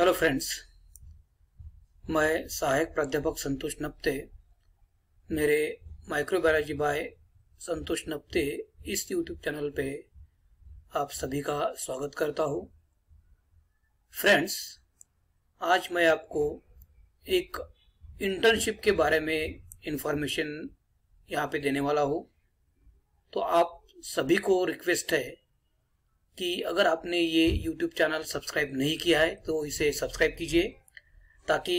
Hello friends मैं सहायक प्राध्यापक संतोष नप्ते मेरे माइक्रोबायोलॉजी बाय संतोष नप्ते इस यूट्यूब चैनल पे आप सभी का स्वागत करता हूँ फ्रेंड्स आज मैं आपको एक इंटर्नशिप के बारे में इंफॉर्मेशन यहाँ पे देने वाला हूँ तो आप सभी को रिक्वेस्ट है कि अगर आपने ये यूट्यूब चैनल सब्सक्राइब नहीं किया है तो इसे सब्सक्राइब कीजिए ताकि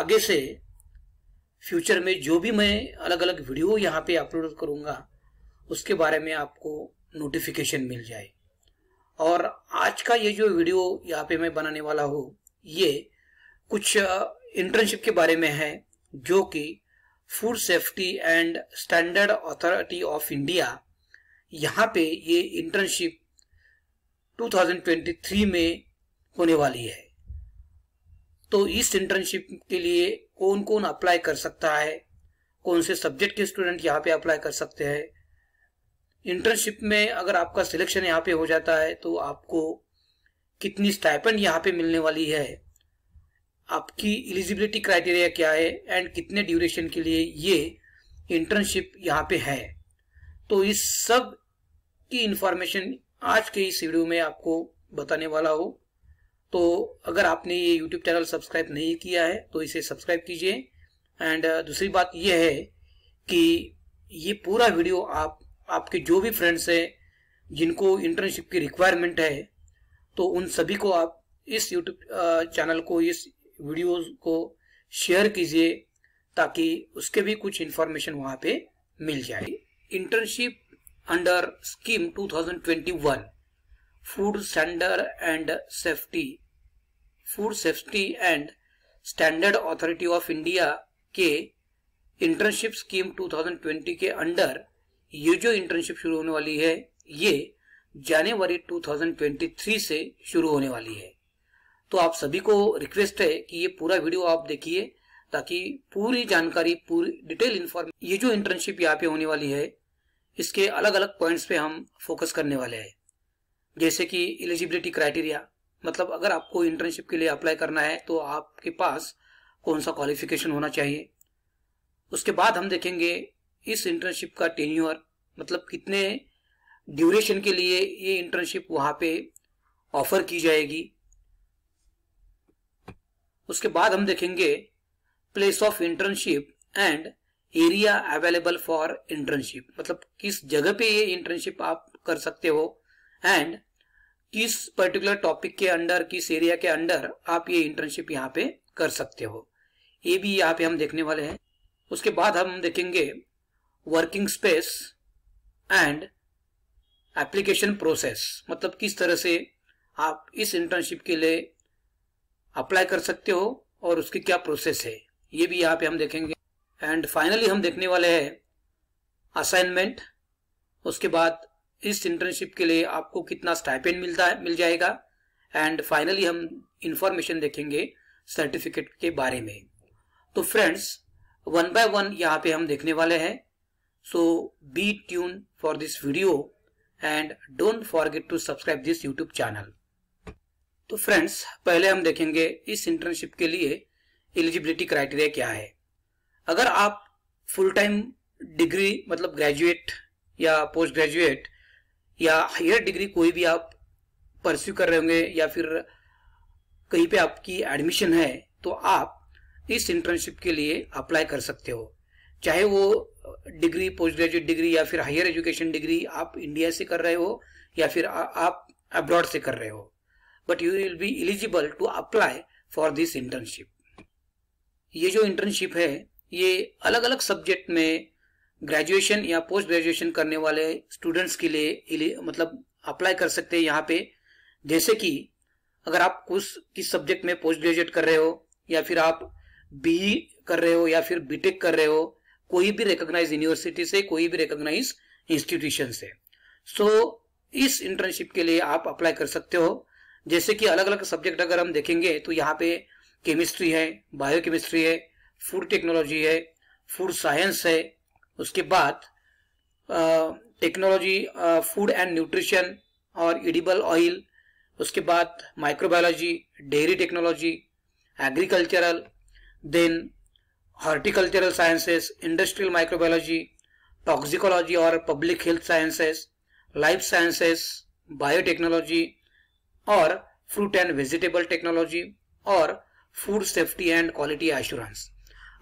आगे से फ्यूचर में जो भी मैं अलग अलग वीडियो यहाँ पे अपलोड करूँगा उसके बारे में आपको नोटिफिकेशन मिल जाए और आज का ये जो वीडियो यहाँ पे मैं बनाने वाला हूँ ये कुछ इंटर्नशिप के बारे में है जो कि food safety and standard authority of India यहाँ पे ये इंटर्नशिप 2023 में होने वाली है तो इस इंटर्नशिप के लिए कौन कौन अप्लाई कर सकता है कौन से सब्जेक्ट के स्टूडेंट यहाँ पे अप्लाई कर सकते हैं इंटर्नशिप में अगर आपका सिलेक्शन यहाँ पे हो जाता है तो आपको कितनी स्टाइपेंड यहाँ पे मिलने वाली है आपकी एलिजिबिलिटी क्राइटेरिया क्या है एंड कितने ड्यूरेशन के लिए ये इंटर्नशिप यहाँ पे है तो इस सब की इंफॉर्मेशन आज के इस वीडियो में आपको बताने वाला हो तो अगर आपने ये यूट्यूब चैनल सब्सक्राइब नहीं किया है तो इसे सब्सक्राइब कीजिए एंड uh, दूसरी बात यह है कि ये पूरा वीडियो आप आपके जो भी फ्रेंड्स हैं जिनको इंटर्नशिप की रिक्वायरमेंट है तो उन सभी को आप इस यूट्यूब चैनल uh, को इस वीडियो को शेयर कीजिए ताकि उसके भी कुछ इन्फॉर्मेशन वहाँ पे मिल जाए internship under scheme 2021 food standard and safety food safety and standard authority of india ke internship scheme 2020 ke under ye jo internship shuru hone wali hai ye january 2023 se shuru hone wali hai तो आप सभी को request है कि ये पूरा video आप देखिए ताकि पूरी जानकारी पूरी डिटेल इन्फॉर्मेशन ये जो इंटर्नशिप यहाँ पे होने वाली है इसके अलग अलग पॉइंट्स पे हम फोकस करने वाले हैं जैसे कि एलिजिबिलिटी क्राइटेरिया मतलब अगर आपको इंटर्नशिप के लिए अप्लाई करना है तो आपके पास कौन सा क्वालिफिकेशन होना चाहिए उसके बाद हम देखेंगे इस इंटर्नशिप का टेन्यूअर मतलब कितने ड्यूरेशन के लिए ये इंटर्नशिप वहाँ पे ऑफर की जाएगी उसके बाद हम देखेंगे place of internship and area available for internship मतलब किस जगह पे ये इंटर्नशिप आप कर सकते हो एंड किस पर्टिकुलर टॉपिक के अंडर किस एरिया के अंडर आप ये इंटर्नशिप यहाँ पे कर सकते हो ये भी यहाँ पे हम देखने वाले हैं उसके बाद हम देखेंगे working space and application process मतलब किस तरह से आप इस इंटर्नशिप के लिए अप्लाई कर सकते हो और उसकी क्या प्रोसेस है ये भी यहाँ पे हम देखेंगे एंड फाइनली हम देखने वाले हैं असाइनमेंट उसके बाद इस इंटर्नशिप के लिए आपको कितना स्टाइपेंड मिलता है मिल जाएगा एंड फाइनली हम इंफॉर्मेशन देखेंगे सर्टिफिकेट के बारे में तो फ्रेंड्स वन बाय वन यहाँ पे हम देखने वाले हैं so be tune for this video and don't forget to subscribe this YouTube channel तो फ्रेंड्स पहले हम देखेंगे इस इंटर्नशिप के लिए एलिजिबिलिटी क्राइटेरिया क्या है अगर आप फुल टाइम डिग्री मतलब ग्रेजुएट या पोस्ट ग्रेजुएट या हायर डिग्री कोई भी आप परस्यू कर रहे होंगे या फिर कहीं पे आपकी एडमिशन है तो आप इस इंटर्नशिप के लिए अप्लाई कर सकते हो चाहे वो डिग्री पोस्ट ग्रेजुएट डिग्री या फिर हायर एजुकेशन डिग्री आप इंडिया से कर रहे हो या फिर आ, आप अब्रॉड से कर रहे हो but you will be eligible to apply for this internship ये जो इंटर्नशिप है ये अलग अलग सब्जेक्ट में ग्रेजुएशन या पोस्ट ग्रेजुएशन करने वाले स्टूडेंट्स के लिए मतलब अप्लाई कर सकते हैं यहाँ पे जैसे कि अगर आप कुछ किस सब्जेक्ट में पोस्ट ग्रेजुएट कर रहे हो या फिर आप बी e कर रहे हो या फिर बीटेक कर रहे हो कोई भी रिकोगनाइज यूनिवर्सिटी से कोई भी रिकोगनाइज इंस्टीट्यूशन से सो so, इस इंटर्नशिप के लिए आप अप्लाई कर सकते हो जैसे कि अलग अलग सब्जेक्ट अगर हम देखेंगे तो यहाँ पे केमिस्ट्री है बायो केमिस्ट्री है फूड टेक्नोलॉजी है फूड साइंस है उसके बाद टेक्नोलॉजी फूड एंड न्यूट्रिशन और इडिबल ऑयल उसके बाद microbiology dairy technology agricultural then horticultural sciences industrial microbiology toxicology और public health sciences life sciences biotechnology और फ्रूट एंड वेजिटेबल टेक्नोलॉजी और food safety and quality assurance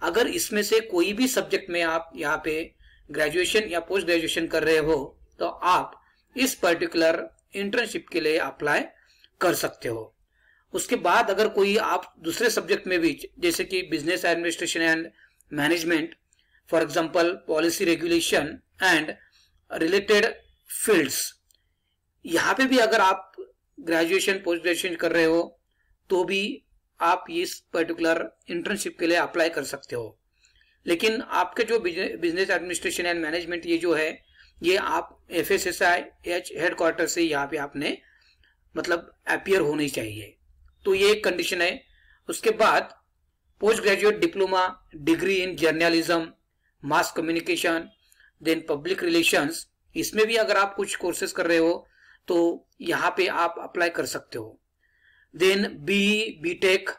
अगर इसमें से कोई भी सब्जेक्ट में आप यहाँ पे ग्रेजुएशन या पोस्ट ग्रेजुएशन कर रहे हो तो आप इस पर्टिकुलर इंटर्नशिप के लिए अप्लाई कर सकते हो उसके बाद अगर कोई आप दूसरे सब्जेक्ट में भी जैसे कि business administration and management for example policy regulation and related fields यहाँ पे भी अगर आप ग्रेजुएशन पोस्ट ग्रेजुएशन कर रहे हो तो भी आप इस पर्टिकुलर इंटर्नशिप के लिए अप्लाई कर सकते हो लेकिन आपके जो बिजनेस एडमिनिस्ट्रेशन एंड मैनेजमेंट ये जो है ये आप F S S I H headquarter से यहाँ पे आपने मतलब अपियर होनी चाहिए तो ये एक कंडीशन है उसके बाद post graduate diploma degree in journalism mass communication then public relations इसमें भी अगर आप कुछ कोर्सेज कर रहे हो तो यहाँ पे आप अप्लाई कर सकते हो देन बी बी टेक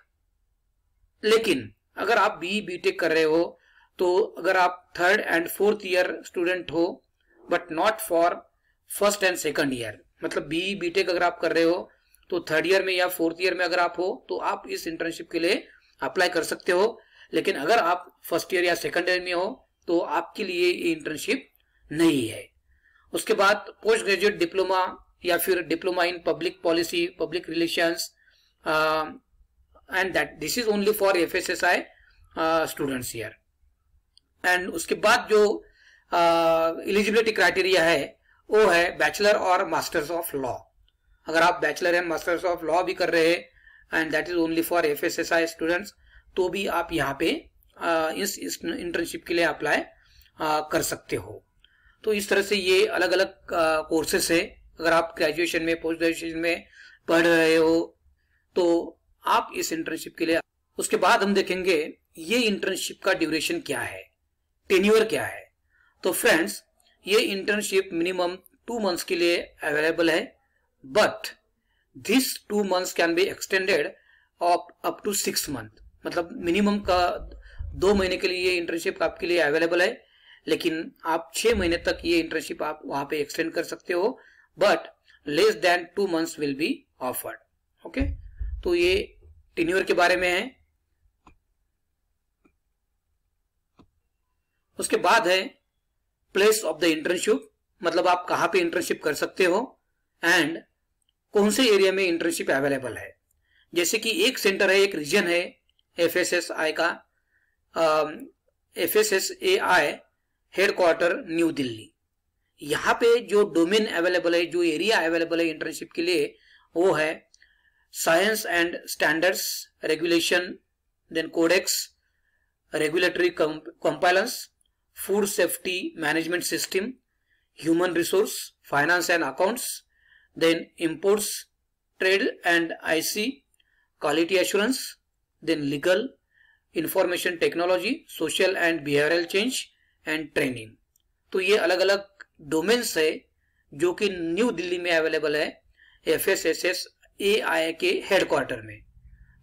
लेकिन अगर आप बी बी टेक कर रहे हो तो अगर आप third and fourth year student हो but not for first and second year मतलब बी बी टेक अगर आप कर रहे हो तो थर्ड ईयर में या फोर्थ ईयर में अगर आप हो तो आप इस इंटर्नशिप के लिए अप्लाई कर सकते हो लेकिन अगर आप फर्स्ट ईयर या सेकंड ईयर में हो तो आपके लिए ये इंटर्नशिप नहीं है उसके बाद पोस्ट ग्रेजुएट डिप्लोमा या फिर diploma in public policy public relations uh, and that this is only for FSSI uh, students here and उसके बाद जो एलिजिबिलिटी uh, क्राइटेरिया है वो है बैचलर और मास्टर्स ऑफ लॉ अगर आप bachelor and masters of law भी कर रहे हैं and that is only for F S S I students तो भी आप यहाँ पे uh, इस, इस इंटर्नशिप के लिए अप्लाई uh, कर सकते हो तो इस तरह से ये अलग अलग कोर्सेस है अगर आप ग्रेजुएशन में पोस्ट ग्रेजुएशन में पढ़ रहे हो तो आप इस इंटर्नशिप के लिए उसके बाद हम देखेंगे ये इंटर्नशिप का ड्यूरेशन क्या है टेन्यूअर क्या है तो फ्रेंड्स ये इंटर्नशिप मिनिमम टू मंथ्स के लिए अवेलेबल है but this two months can be extended up to six month मतलब मिनिमम का दो महीने के लिए ये इंटर्नशिप आपके लिए अवेलेबल है लेकिन आप छह महीने तक ये इंटर्नशिप आप वहां पे एक्सटेंड कर सकते हो but less than two months will be offered okay तो ये टिन्यूर के बारे में है उसके बाद है प्लेस ऑफ द इंटर्नशिप मतलब आप कहां पे इंटर्नशिप कर सकते हो एंड कौन से एरिया में इंटर्नशिप अवेलेबल है जैसे कि एक सेंटर है एक रीजन है एफ एस एस आई का F S S A I headquarter new Delhi यहाँ पे जो डोमेन अवेलेबल है जो एरिया अवेलेबल है इंटर्नशिप के लिए वो है science and standards, regulation, then codex, regulatory comp compliance, food safety management system, human resource, finance and accounts, then imports, trade and IC, quality assurance, then legal, information technology, social and behavioral change and training. तो ये अलग अलग domains है जो कि new Delhi में available है F S S S A I के हेडक्वार्टर में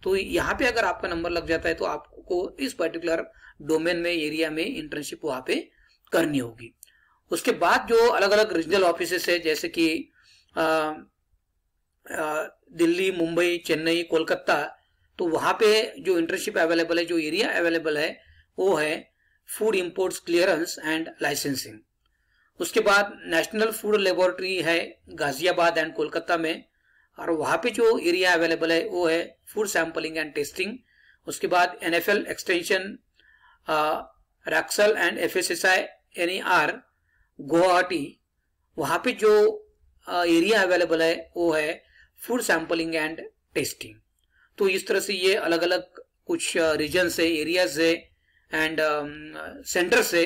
तो यहाँ पे अगर आपका नंबर लग जाता है तो आपको इस पर्टिकुलर डोमेन में एरिया में इंटर्नशिप वहां पे करनी होगी उसके बाद जो अलग अलग रीजनल ऑफिस है जैसे कि दिल्ली मुंबई चेन्नई कोलकाता तो वहां पे जो इंटर्नशिप अवेलेबल है जो एरिया अवेलेबल है वो है food imports clearance and licensing उसके बाद नेशनल फूड लेबोरेटरी है गाजियाबाद एंड कोलकाता में और वहां पे जो एरिया अवेलेबल है वो है फूड सैंपलिंग एंड टेस्टिंग उसके बाद N F L extension Raxaul and F S S I N E R Guwahati वहां पे जो एरिया अवेलेबल है वो है फूड सैंपलिंग एंड टेस्टिंग तो इस तरह से ये अलग अलग कुछ रीजन से एरियाज से एंड सेंटर से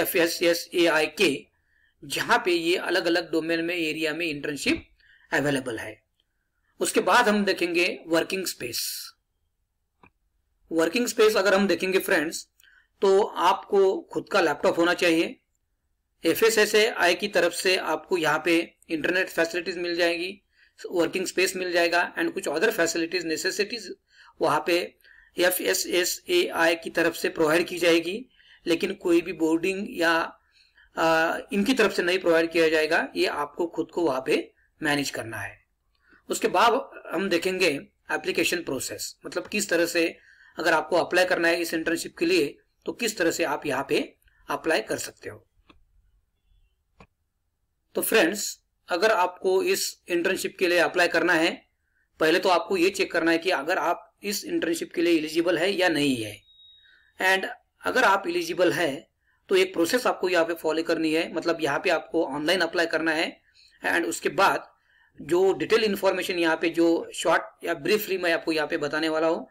F S S A I के जहाँ पे ये अलग अलग डोमेन में एरिया में इंटर्नशिप अवेलेबल है उसके बाद हम देखेंगे वर्किंग स्पेस वर्किंग स्पेस अगर हम देखेंगे फ्रेंड्स तो आपको खुद का लैपटॉप होना चाहिए एफ एस एस आई की तरफ से आपको यहाँ पे इंटरनेट फैसिलिटीज मिल जाएगी वर्किंग स्पेस मिल जाएगा एंड कुछ अदर फैसिलिटीज नेसेसिटीज वहां पे F S S A I की तरफ से प्रोवाइड की जाएगी लेकिन कोई भी बोर्डिंग या आ, इनकी तरफ से नहीं प्रोवाइड किया जाएगा ये आपको खुद को वहां पे मैनेज करना है उसके बाद हम देखेंगे एप्लीकेशन प्रोसेस मतलब किस तरह से अगर आपको अप्लाई करना है इस इंटर्नशिप के लिए तो किस तरह से आप यहाँ पे अप्लाई कर सकते हो तो फ्रेंड्स अगर आपको इस इंटर्नशिप के लिए अप्लाई करना है पहले तो आपको ये चेक करना है कि अगर आप इस इंटर्नशिप के लिए एलिजिबल है या नहीं है एंड अगर आप एलिजिबल है तो एक प्रोसेस आपको यहाँ पे फॉलो करनी है मतलब यहाँ पे आपको ऑनलाइन अप्लाई करना है एंड उसके बाद जो डिटेल इन्फॉर्मेशन यहाँ पे जो शॉर्ट या ब्रीफली मैं आपको यहाँ पे बताने वाला हूँ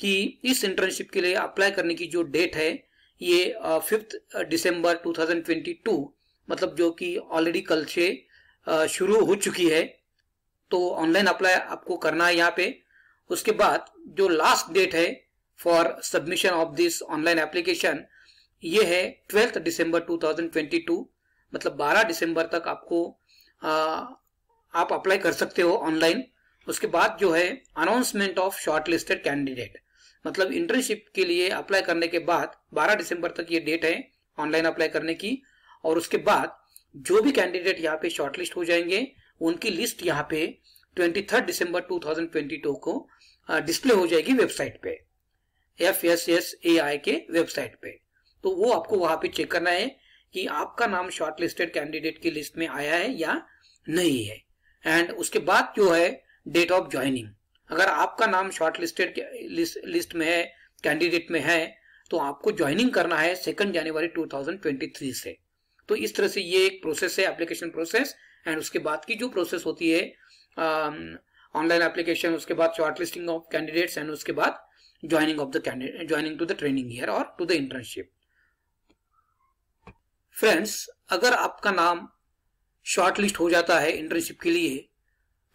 कि इस इंटर्नशिप के लिए अप्लाई करने की जो डेट है ये फिफ्थ दिसंबर 2022 मतलब जो कि ऑलरेडी कल से शुरू हो चुकी है तो ऑनलाइन अप्लाई आपको करना है यहाँ पे उसके बाद जो लास्ट डेट है for submission of this online application ये है ट्वेल्थ दिसंबर 2022 मतलब 12 दिसंबर तक आपको आप अप्लाई कर सकते हो ऑनलाइन उसके बाद जो है अनाउंसमेंट ऑफ शॉर्टलिस्टेड कैंडिडेट मतलब इंटर्नशिप के लिए अप्लाई करने के बाद 12 दिसंबर तक ये डेट है ऑनलाइन अप्लाई करने की और उसके बाद जो भी कैंडिडेट यहाँ पे शॉर्टलिस्ट हो जाएंगे उनकी लिस्ट यहाँ पे 23 दिसंबर 2022 को डिस्प्ले हो जाएगी वेबसाइट पे F S S A I के वेबसाइट पे तो वो आपको वहां पे चेक करना है कि आपका नाम शॉर्टलिस्टेड कैंडिडेट की लिस्ट में आया है या नहीं है एंड उसके बाद जो है डेट ऑफ ज्वाइनिंग अगर आपका नाम शॉर्ट लिस्टेड लिस्ट में है कैंडिडेट में है तो आपको ज्वाइनिंग करना है सेकंड जनवरी 2023 से तो इस तरह से ये एक प्रोसेस है एप्लीकेशन प्रोसेस एंड उसके बाद की जो प्रोसेस होती है ऑनलाइन um, एप्लीकेशन उसके बाद short listing of candidates and उसके बाद joining of the candidate joining to the training year और टू द इंटर्नशिप फ्रेंड्स अगर आपका नाम शॉर्ट लिस्ट हो जाता है इंटर्नशिप के लिए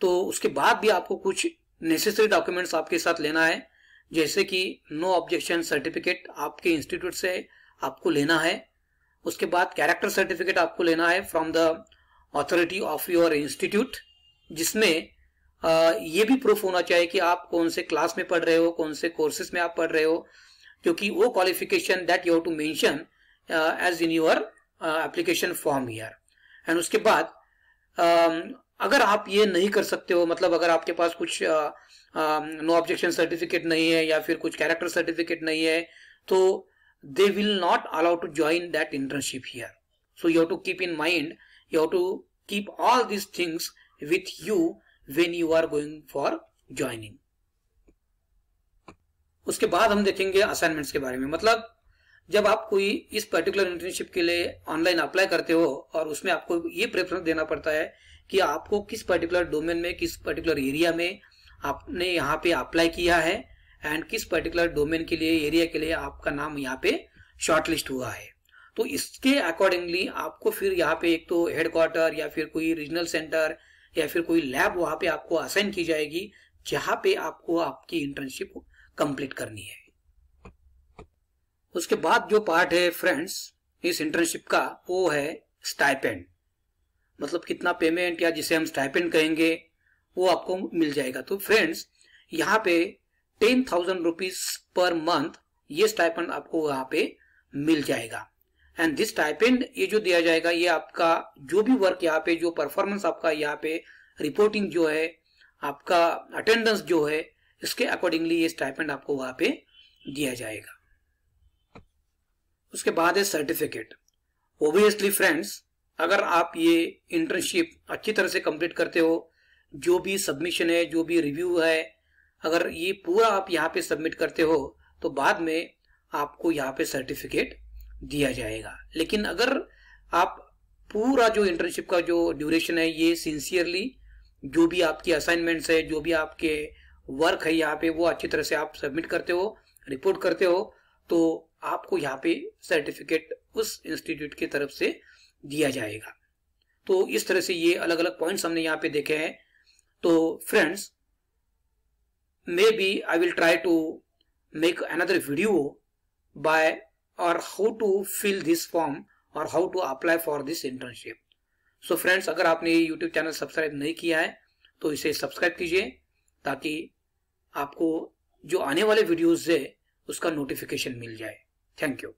तो उसके बाद भी आपको कुछ नेसेसरी डॉक्यूमेंट्स आपके साथ लेना है जैसे कि नो ऑब्जेक्शन सर्टिफिकेट आपके इंस्टीट्यूट से आपको लेना है उसके बाद कैरेक्टर सर्टिफिकेट आपको लेना है from the authority of your institute जिसमें ये भी प्रूफ होना चाहिए कि आप कौन से क्लास में पढ़ रहे हो कौन से कोर्सेज में आप पढ़ रहे हो क्योंकि वो qualification that you have to mention as in your application form year and उसके बाद um, अगर आप ये नहीं कर सकते हो मतलब अगर आपके पास कुछ नो ऑब्जेक्शन सर्टिफिकेट नहीं है या फिर कुछ कैरेक्टर सर्टिफिकेट नहीं है तो they will not allow to join that internship here so you to keep in mind you you have to keep all things with you when you are going for joining उसके बाद हम देखेंगे assignments के बारे में मतलब जब आप कोई इस पर्टिकुलर इंटर्नशिप के लिए ऑनलाइन अप्लाई करते हो और उसमें आपको ये प्रेफरेंस देना पड़ता है कि आपको किस पर्टिकुलर डोमेन में किस पर्टिकुलर एरिया में आपने यहाँ पे अप्लाई किया है एंड किस पर्टिकुलर डोमेन के लिए एरिया के लिए आपका नाम यहाँ पे शॉर्टलिस्ट हुआ है तो इसके अकॉर्डिंगली आपको फिर यहाँ पे एक तो हेडक्वार्टर या फिर कोई रीजनल सेंटर या फिर कोई लैब वहाँ पे आपको असाइन की जाएगी जहाँ पे आपको आपकी इंटर्नशिप कंप्लीट करनी है उसके बाद जो पार्ट है फ्रेंड्स इस इंटर्नशिप का वो है स्टाइपेंड मतलब कितना पेमेंट या जिसे हम स्टाइपेंड कहेंगे वो आपको मिल जाएगा तो फ्रेंड्स यहाँ पे ten thousand rupees per month ये स्टाइपेंड आपको यहाँ पे मिल जाएगा एंड दिस स्टाइपेंड ये जो दिया जाएगा ये आपका जो भी वर्क यहाँ पे जो परफॉर्मेंस आपका यहाँ पे रिपोर्टिंग जो है आपका अटेंडेंस जो है इसके अकॉर्डिंगली ये स्टाइपेंड आपको वहां पे दिया जाएगा उसके बाद है सर्टिफिकेट ओबियसली फ्रेंड्स अगर आप ये इंटर्नशिप अच्छी तरह से कंप्लीट करते हो जो भी सबमिशन है जो भी रिव्यू है अगर ये पूरा आप यहाँ पे सबमिट करते हो तो बाद में आपको यहाँ पे सर्टिफिकेट दिया जाएगा लेकिन अगर आप पूरा जो इंटर्नशिप का जो ड्यूरेशन है ये सिंसियरली जो भी आपकी असाइनमेंट्स है जो भी आपके वर्क है यहाँ पे वो अच्छी तरह से आप सबमिट करते हो रिपोर्ट करते हो तो आपको यहाँ पे सर्टिफिकेट उस इंस्टीट्यूट की तरफ से दिया जाएगा तो इस तरह से ये अलग अलग पॉइंट्स हमने यहाँ पे देखे हैं तो friends may be I will try to make another video by और how to fill this form और how to apply for this internship so friends अगर आपने ये यूट्यूब चैनल सब्सक्राइब नहीं किया है तो इसे सब्सक्राइब कीजिए ताकि आपको जो आने वाले वीडियोज है उसका नोटिफिकेशन मिल जाए Thank you.